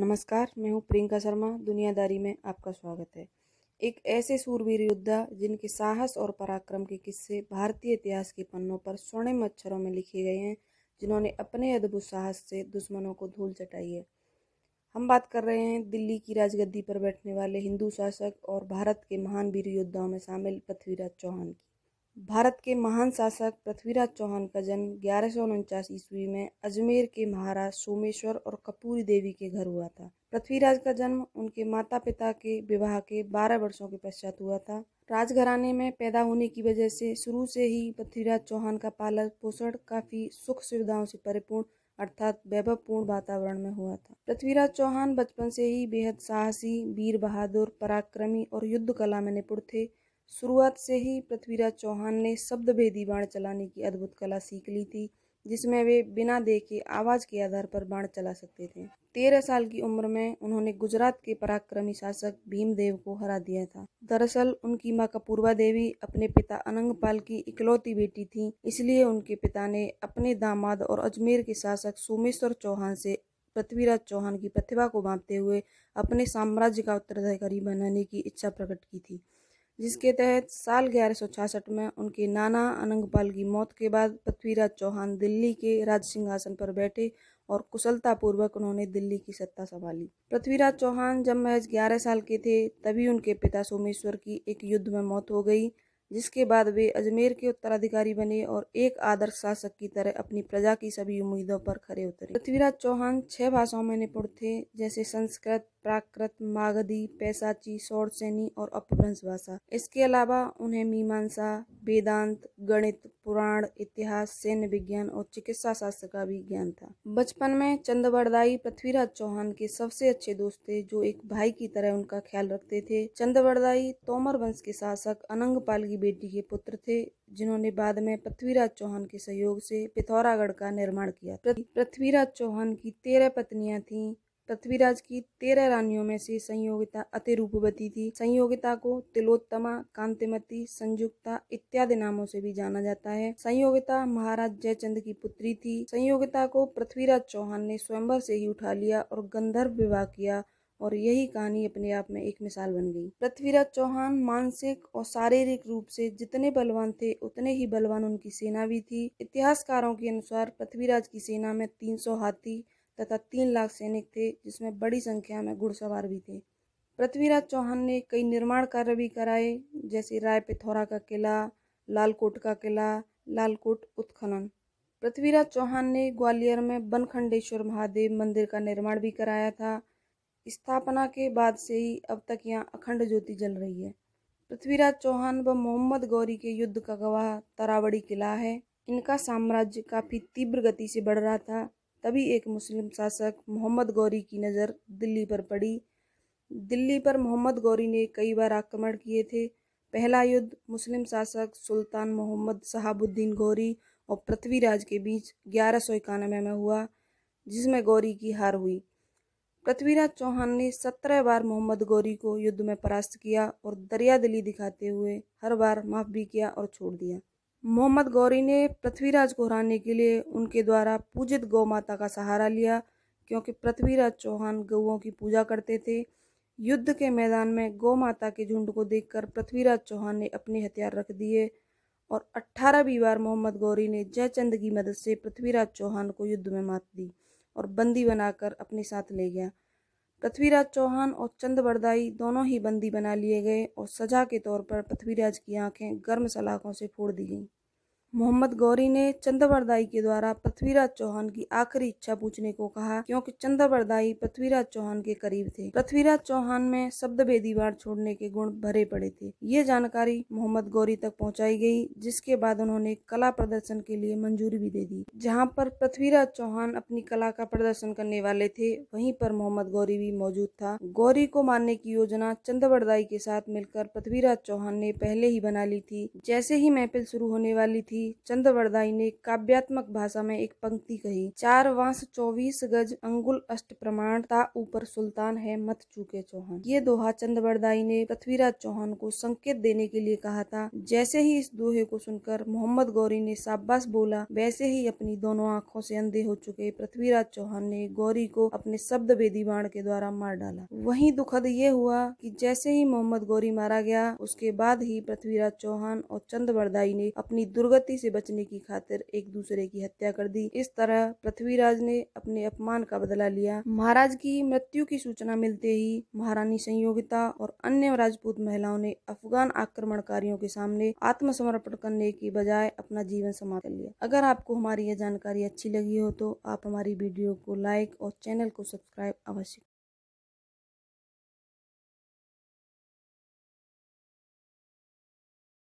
नमस्कार मैं हूं प्रियंका शर्मा दुनियादारी में आपका स्वागत है एक ऐसे सूरवीर योद्धा जिनके साहस और पराक्रम के किस्से भारतीय इतिहास के पन्नों पर स्वर्णिम अक्षरों में लिखे गए हैं जिन्होंने अपने अद्भुत साहस से दुश्मनों को धूल चटाई है हम बात कर रहे हैं दिल्ली की राजगद्दी पर बैठने वाले हिंदू शासक और भारत के महान वीर योद्धाओं में शामिल पृथ्वीराज चौहान की भारत के महान शासक पृथ्वीराज चौहान का जन्म ग्यारह सौ उनचास ईस्वी में अजमेर के महाराज सोमेश्वर और कपूरी देवी के घर हुआ था पृथ्वीराज का जन्म उनके माता पिता के विवाह के बारह वर्षों के पश्चात हुआ था राजघराने में पैदा होने की वजह से शुरू से ही पृथ्वीराज चौहान का पालन पोषण काफी सुख सुविधाओं से परिपूर्ण अर्थात वैभवपूर्ण वातावरण में हुआ था पृथ्वीराज चौहान बचपन से ही बेहद साहसी वीर बहादुर पराक्रमी और युद्ध कला में निपुण थे शुरुआत से ही पृथ्वीराज चौहान ने शब्द भेदी बाण चलाने की अद्भुत कला सीख ली थी जिसमें वे बिना देखे आवाज़ के आधार पर बाण चला सकते थे तेरह साल की उम्र में उन्होंने गुजरात के पराक्रमी शासक भीमदेव को हरा दिया था दरअसल उनकी माँ कपूर्वा देवी अपने पिता अनंगपाल की इकलौती बेटी थी इसलिए उनके पिता ने अपने दामाद और अजमेर के शासक सोमेश्वर चौहान से पृथ्वीराज चौहान की प्रतिभा को बांधते हुए अपने साम्राज्य का उत्तराधिकारी बनाने की इच्छा प्रकट की थी जिसके तहत साल ग्यारह में उनके नाना अनंगपाल की मौत के बाद पृथ्वीराज चौहान दिल्ली के राज सिंहासन पर बैठे और कुशलतापूर्वक उन्होंने दिल्ली की सत्ता संभाली पृथ्वीराज चौहान जब महज 11 साल के थे तभी उनके पिता सोमेश्वर की एक युद्ध में मौत हो गई जिसके बाद वे अजमेर के उत्तराधिकारी बने और एक आदर्श शासक की तरह अपनी प्रजा की सभी उम्मीदों पर खड़े उतरे पृथ्वीराज चौहान छह भाषाओं में निपुण थे जैसे संस्कृत प्राकृत मागधी पैसाची सौरसैनी और अपभ्रंश भाषा इसके अलावा उन्हें मीमांसा वेदांत गणित पुराण इतिहास सैन्य विज्ञान और चिकित्सा शास्त्र का भी ज्ञान था बचपन में चंद्रवरदाई पृथ्वीराज चौहान के सबसे अच्छे दोस्त थे जो एक भाई की तरह उनका ख्याल रखते थे चंद्रवरदाई तोमर वंश के शासक अनंगपाल की बेटी के पुत्र थे जिन्होंने बाद में पृथ्वीराज चौहान के सहयोग से पिथौरागढ़ का निर्माण किया पृथ्वीराज चौहान की तेरह पत्नियां थीं पृथ्वीराज की तेरह रानियों में से संयोगिता अति रूपवती थी संयोगिता को तिलोत्तमा कांतिमती संयुक्ता इत्यादि नामों से भी जाना जाता है संयोगिता महाराज जयचंद की पुत्री थी संयोगिता को पृथ्वीराज चौहान ने स्वयंवर से ही उठा लिया और गंधर्व विवाह किया और यही कहानी अपने आप में एक मिसाल बन गई पृथ्वीराज चौहान मानसिक और शारीरिक रूप से जितने बलवान थे उतने ही बलवान उनकी सेना भी थी इतिहासकारों के अनुसार पृथ्वीराज की सेना में 300 हाथी तथा तीन लाख सैनिक थे जिसमें बड़ी संख्या में घुड़सवार भी थे पृथ्वीराज चौहान ने कई निर्माण कार्य भी कराए जैसे राय पिथौरा का किला लालकोट का किला लालकोट उत्खनन पृथ्वीराज चौहान ने ग्वालियर में बनखंडेश्वर महादेव मंदिर का निर्माण भी कराया था स्थापना के बाद से ही अब तक यहाँ अखंड ज्योति जल रही है पृथ्वीराज चौहान व मोहम्मद गौरी के युद्ध का गवाह तरावड़ी किला है इनका साम्राज्य काफ़ी तीव्र गति से बढ़ रहा था तभी एक मुस्लिम शासक मोहम्मद गौरी की नज़र दिल्ली पर पड़ी दिल्ली पर मोहम्मद गौरी ने कई बार आक्रमण किए थे पहला युद्ध मुस्लिम शासक सुल्तान मोहम्मद शहाबुद्दीन गौरी और पृथ्वीराज के बीच ग्यारह सौ इक्यानवे में हुआ जिसमें गौरी की हार हुई पृथ्वीराज चौहान ने सत्रह बार मोहम्मद गौरी को युद्ध में परास्त किया और दरियादिली दिखाते हुए हर बार माफ भी किया और छोड़ दिया मोहम्मद गौरी ने पृथ्वीराज को हराने के लिए उनके द्वारा पूजित गौ माता का सहारा लिया क्योंकि पृथ्वीराज चौहान गौओं की पूजा करते थे युद्ध के मैदान में गौ माता के झुंड को देखकर पृथ्वीराज चौहान ने अपने हथियार रख दिए और अट्ठारह बार मोहम्मद गौरी ने जयचंद की मदद से पृथ्वीराज चौहान को युद्ध में मात दी और बंदी बनाकर अपने साथ ले गया पृथ्वीराज चौहान और चंद बरदाई दोनों ही बंदी बना लिए गए और सजा के तौर पर पृथ्वीराज की आंखें गर्म सलाखों से फोड़ दी गईं मोहम्मद गौरी ने चंद्रवरदाई के द्वारा पृथ्वीराज चौहान की आखिरी इच्छा पूछने को कहा क्योंकि चंद्रवरदाई पृथ्वीराज चौहान के करीब थे पृथ्वीराज चौहान में शब्द बेदीवार छोड़ने के गुण भरे पड़े थे ये जानकारी मोहम्मद गौरी तक पहुंचाई गई जिसके बाद उन्होंने कला प्रदर्शन के लिए मंजूरी भी दे दी जहाँ पर पृथ्वीराज चौहान अपनी कला का प्रदर्शन करने वाले थे वहीं पर मोहम्मद गौरी भी मौजूद था गौरी को मारने की योजना चंद्रवरदाई के साथ मिलकर पृथ्वीराज चौहान ने पहले ही बना ली थी जैसे ही महफिल शुरू होने वाली थी चंद्रवरदाई ने काव्यात्मक भाषा में एक पंक्ति कही चार वास चौबीस गज अंगुल अष्ट प्रमाण ता ऊपर सुल्तान है मत चूके चौहान ये दोहा चंद्रवरदाई ने पृथ्वीराज चौहान को संकेत देने के लिए कहा था जैसे ही इस दोहे को सुनकर मोहम्मद गौरी ने शाबाश बोला वैसे ही अपनी दोनों आंखों से अंधे हो चुके पृथ्वीराज चौहान ने गौरी को अपने शब्द वेदी बाण के द्वारा मार डाला वही दुखद ये हुआ कि जैसे ही मोहम्मद गौरी मारा गया उसके बाद ही पृथ्वीराज चौहान और चंद्रवरदाई ने अपनी दुर्गति क्षति से बचने की खातिर एक दूसरे की हत्या कर दी इस तरह पृथ्वीराज ने अपने अपमान का बदला लिया महाराज की मृत्यु की सूचना मिलते ही महारानी संयोगिता और अन्य राजपूत महिलाओं ने अफगान आक्रमणकारियों के सामने आत्मसमर्पण करने की बजाय अपना जीवन समाप्त कर लिया अगर आपको हमारी यह जानकारी अच्छी लगी हो तो आप हमारी वीडियो को लाइक और चैनल को सब्सक्राइब अवश्य